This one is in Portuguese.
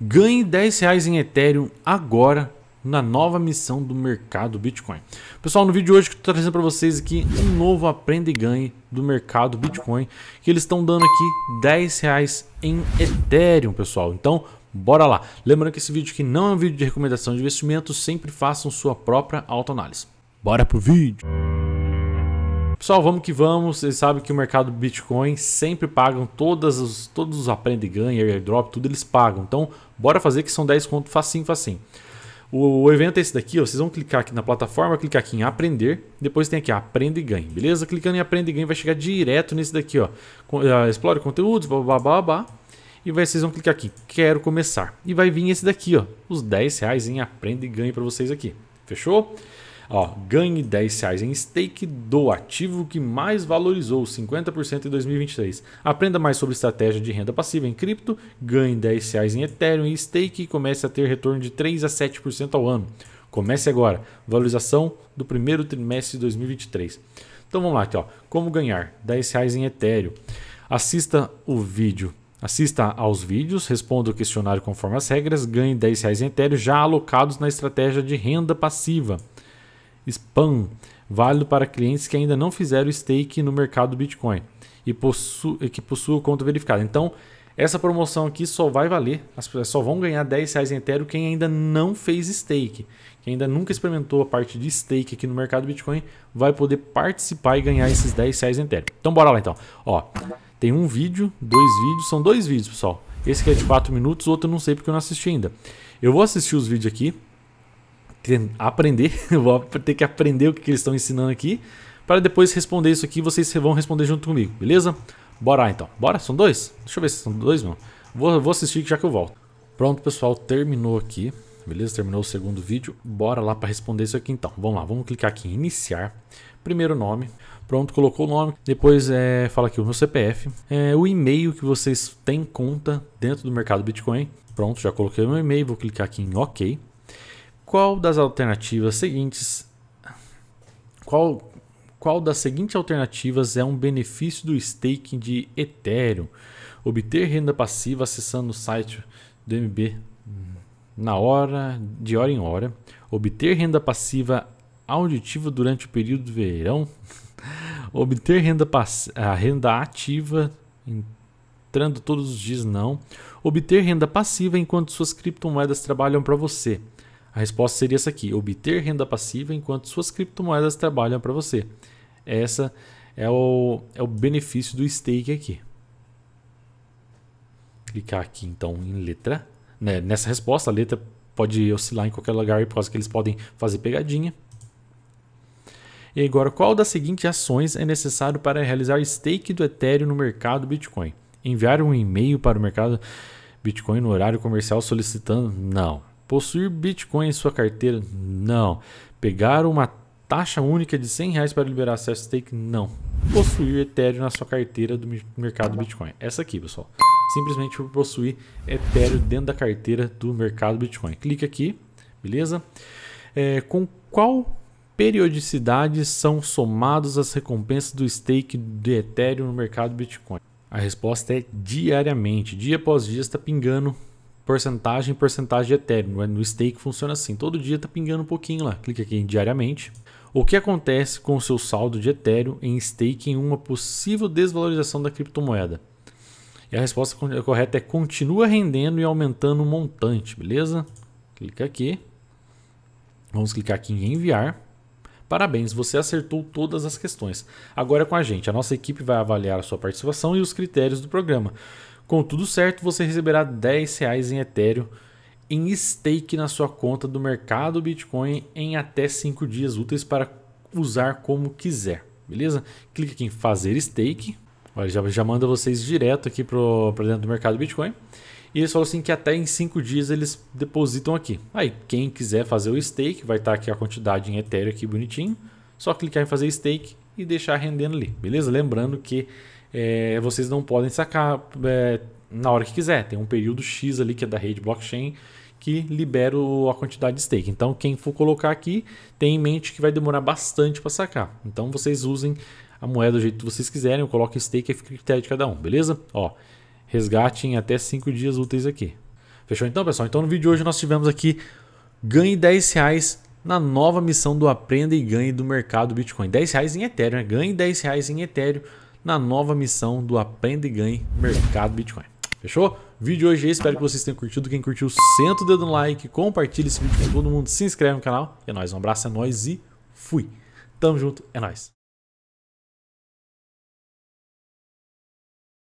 Ganhe 10 reais em Ethereum agora na nova missão do mercado Bitcoin. Pessoal, no vídeo de hoje que eu estou trazendo para vocês aqui um novo aprenda e ganhe do mercado Bitcoin, que eles estão dando aqui 10 reais em Ethereum, pessoal. Então, bora lá. Lembrando que esse vídeo aqui não é um vídeo de recomendação de investimento, sempre façam sua própria autoanálise. Bora pro vídeo! Pessoal, vamos que vamos. Vocês sabem que o mercado Bitcoin sempre pagam todas os, todos os aprende e ganha, airdrop, tudo eles pagam. Então, bora fazer que são 10 conto facinho, facinho. O, o evento é esse daqui, ó, vocês vão clicar aqui na plataforma, clicar aqui em aprender, depois tem aqui aprenda e ganhe, beleza? Clicando em aprenda e ganhe vai chegar direto nesse daqui, ó. Ah, explore conteúdos, blá blá blá blá. E vocês vão clicar aqui, quero começar. E vai vir esse daqui, ó, os 10 reais em aprenda e ganhe para vocês aqui. Fechou? Ó, ganhe 10 reais em stake do ativo que mais valorizou, 50% em 2023. Aprenda mais sobre estratégia de renda passiva em cripto, ganhe 10 reais em Ethereum e stake e comece a ter retorno de 3 a 7% ao ano. Comece agora. Valorização do primeiro trimestre de 2023. Então vamos lá aqui, ó. Como ganhar 10 reais em Ethereum. Assista o vídeo Assista aos vídeos, responda o questionário conforme as regras, ganhe reais em Ethereum já alocados na estratégia de renda passiva spam, válido para clientes que ainda não fizeram stake no mercado do Bitcoin e possu que possuam conta verificada. Então, essa promoção aqui só vai valer, as pessoas só vão ganhar 10 reais em Ethereum quem ainda não fez stake. Quem ainda nunca experimentou a parte de stake aqui no mercado do Bitcoin vai poder participar e ganhar esses 10 reais em Ethereum. Então, bora lá então. Ó, tem um vídeo, dois vídeos, são dois vídeos, pessoal. Esse que é de 4 minutos, outro eu não sei porque eu não assisti ainda. Eu vou assistir os vídeos aqui, aprender, vou ter que aprender o que eles estão ensinando aqui, para depois responder isso aqui, vocês vão responder junto comigo, beleza? Bora então. Bora? São dois? Deixa eu ver se são dois, mano. Vou, vou assistir já que eu volto. Pronto, pessoal, terminou aqui. Beleza? Terminou o segundo vídeo. Bora lá para responder isso aqui então. Vamos lá, vamos clicar aqui em iniciar. Primeiro nome. Pronto, colocou o nome. Depois é, fala aqui o meu CPF. É, o e-mail que vocês têm conta dentro do mercado Bitcoin. Pronto, já coloquei o meu e-mail. Vou clicar aqui em OK. Qual das alternativas seguintes. Qual, qual das seguintes alternativas é um benefício do staking de Ethereum? Obter renda passiva acessando o site do MB na hora, de hora em hora. Obter renda passiva auditiva durante o período do verão. obter renda, a renda ativa entrando todos os dias, não. Obter renda passiva enquanto suas criptomoedas trabalham para você. A resposta seria essa aqui: obter renda passiva enquanto suas criptomoedas trabalham para você. Essa é o, é o benefício do stake aqui. Clicar aqui então em letra. Né? Nessa resposta, a letra pode oscilar em qualquer lugar por causa que eles podem fazer pegadinha. E agora, qual das seguintes ações é necessário para realizar stake do Ethereum no mercado Bitcoin? Enviar um e-mail para o mercado Bitcoin no horário comercial solicitando. Não, Possuir Bitcoin em sua carteira? Não. Pegar uma taxa única de 100 reais para liberar acesso stake? Não. Possuir Ethereum na sua carteira do mercado Bitcoin. Essa aqui, pessoal. Simplesmente possuir Ethereum dentro da carteira do mercado Bitcoin. Clica aqui, beleza? É, com qual periodicidade são somados as recompensas do stake de Ethereum no mercado Bitcoin? A resposta é diariamente. Dia após dia está pingando porcentagem, porcentagem de Ethereum. É no stake funciona assim, todo dia tá pingando um pouquinho lá. Clica aqui em diariamente. O que acontece com o seu saldo de Ethereum em stake em uma possível desvalorização da criptomoeda? E a resposta correta é continua rendendo e aumentando o montante, beleza? Clica aqui. Vamos clicar aqui em enviar. Parabéns, você acertou todas as questões. Agora é com a gente. A nossa equipe vai avaliar a sua participação e os critérios do programa. Com tudo certo, você receberá 10 reais em Ethereum em stake na sua conta do mercado Bitcoin em até 5 dias úteis para usar como quiser, beleza? Clique aqui em fazer stake, Olha, já, já manda vocês direto aqui para dentro do mercado Bitcoin. E eles falam assim que até em 5 dias eles depositam aqui. Aí, quem quiser fazer o stake, vai estar tá aqui a quantidade em Ethereum aqui bonitinho. Só clicar em fazer stake e deixar rendendo ali, beleza? Lembrando que é, vocês não podem sacar é, na hora que quiser, tem um período X ali que é da rede blockchain que libera a quantidade de stake. Então, quem for colocar aqui, tem em mente que vai demorar bastante para sacar. Então, vocês usem a moeda do jeito que vocês quiserem, coloquem stake e é fica critério de cada um, beleza? Ó, resgate em até 5 dias úteis aqui. Fechou então, pessoal? Então, no vídeo de hoje nós tivemos aqui ganhe 10 reais na nova missão do Aprenda e Ganhe do mercado Bitcoin. 10 reais em Ethereum, né? ganhe 10 reais em Ethereum na nova missão do Aprenda e Ganhe mercado Bitcoin. Fechou? Vídeo hoje é espero que vocês tenham curtido. Quem curtiu, senta o dedo no like, compartilha esse vídeo com todo mundo, se inscreve no canal. É nóis, um abraço, é nóis e fui. Tamo junto, é nóis.